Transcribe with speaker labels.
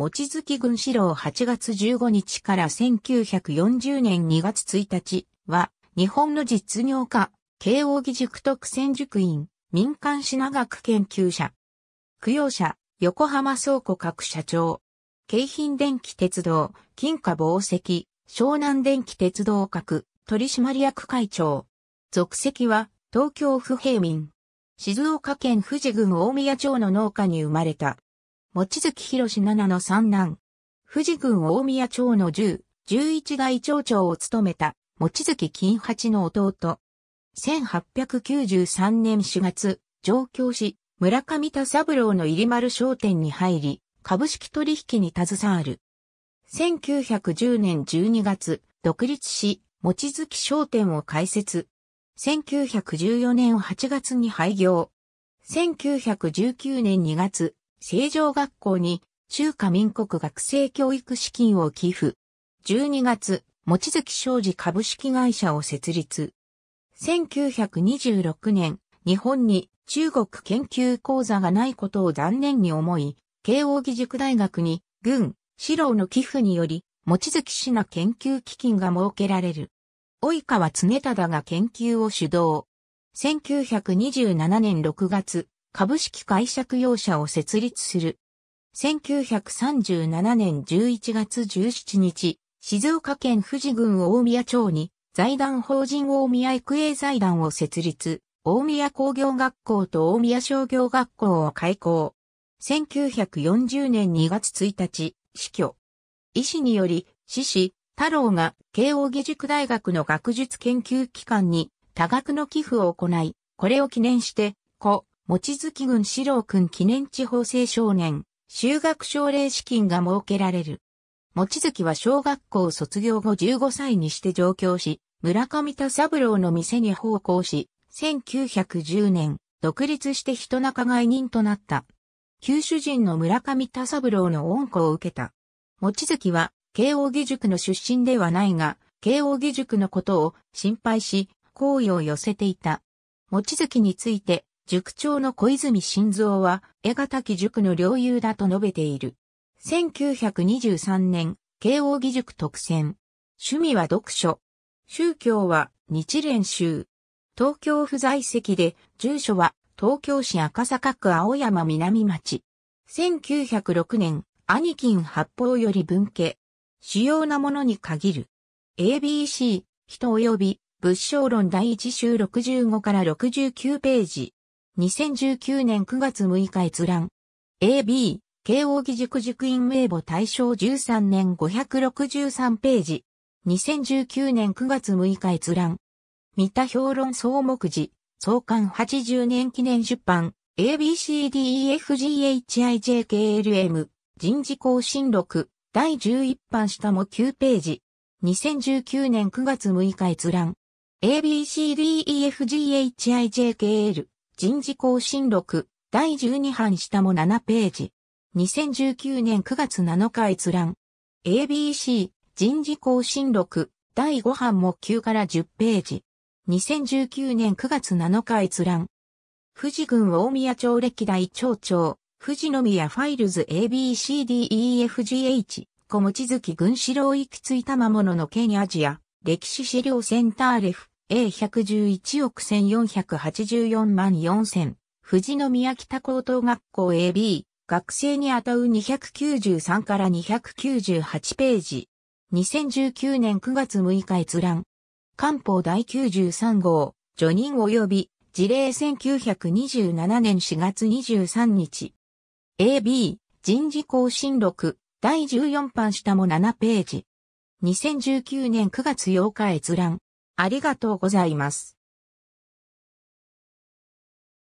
Speaker 1: 望月軍四郎8月15日から1940年2月1日は、日本の実業家、慶応義塾特選塾院、民間品学研究者。供養者、横浜倉庫各社長。京浜電気鉄道、金貨宝石、湘南電気鉄道各、取締役会長。属籍は、東京府平民。静岡県富士郡大宮町の農家に生まれた。望月博七の三男。富士郡大宮町の十、十一街代町長を務めた、望月金八の弟。1893年4月、上京し、村上田三郎の入丸商店に入り、株式取引に携わる。1910年12月、独立し、望月商店を開設。1914年8月に廃業。1919年2月、成城学校に中華民国学生教育資金を寄付。12月、望月商事株式会社を設立。1926年、日本に中国研究講座がないことを残念に思い、慶応義塾大学に軍、四郎の寄付により、望月氏の研究基金が設けられる。及川常忠が研究を主導。1927年6月、株式会社雇用者を設立する。1937年11月17日、静岡県富士郡大宮町に財団法人大宮育英財団を設立、大宮工業学校と大宮商業学校を開校。1940年2月1日、死去。医師により、死死、太郎が慶応義塾大学の学術研究機関に多額の寄付を行い、これを記念して、子、もちづき郡四郎君記念地方青少年、修学奨励資金が設けられる。もちづきは小学校卒業後15歳にして上京し、村上田三郎の店に奉公し、1910年、独立して人仲買人となった。旧主人の村上田三郎の恩子を受けた。もちづきは、慶応義塾の出身ではないが、慶応義塾のことを心配し、好意を寄せていた。もちづきについて、塾長の小泉晋三は、江ヶ滝塾の領有だと述べている。1923年、慶応義塾特選。趣味は読書。宗教は日蓮宗。東京不在籍で、住所は東京市赤坂区青山南町。1906年、アニキン発砲より文家。主要なものに限る。ABC、人及び、仏性論第1集65から69ページ。2019年9月6日閲覧。AB、慶応義塾塾員名簿大正13年563ページ。2019年9月6日閲覧。三田評論総目次、創刊80年記念出版、ABCDEFGHIJKLM、人事更新録、第11版下も9ページ。2019年9月6日閲覧。ABCDEFGHIJKL、人事更新録、第12版下も7ページ。2019年9月7日閲覧。ABC 人事更新録第5版も9から10ページ。2019年9月7日閲覧。富士郡大宮町歴代町長、富士宮ファイルズ ABCDEFGH、小持月軍四郎行き着いた魔物の県アジア、歴史資料センターレフ。A111 億1484万4000、富士宮北高等学校 AB、学生にあたう293から298ページ。2019年9月6日閲覧。官報第93号、除任及び事例1927年4月23日。AB、人事更新録、第14版下も7ページ。2019年9月8日閲覧。ありがとうございます。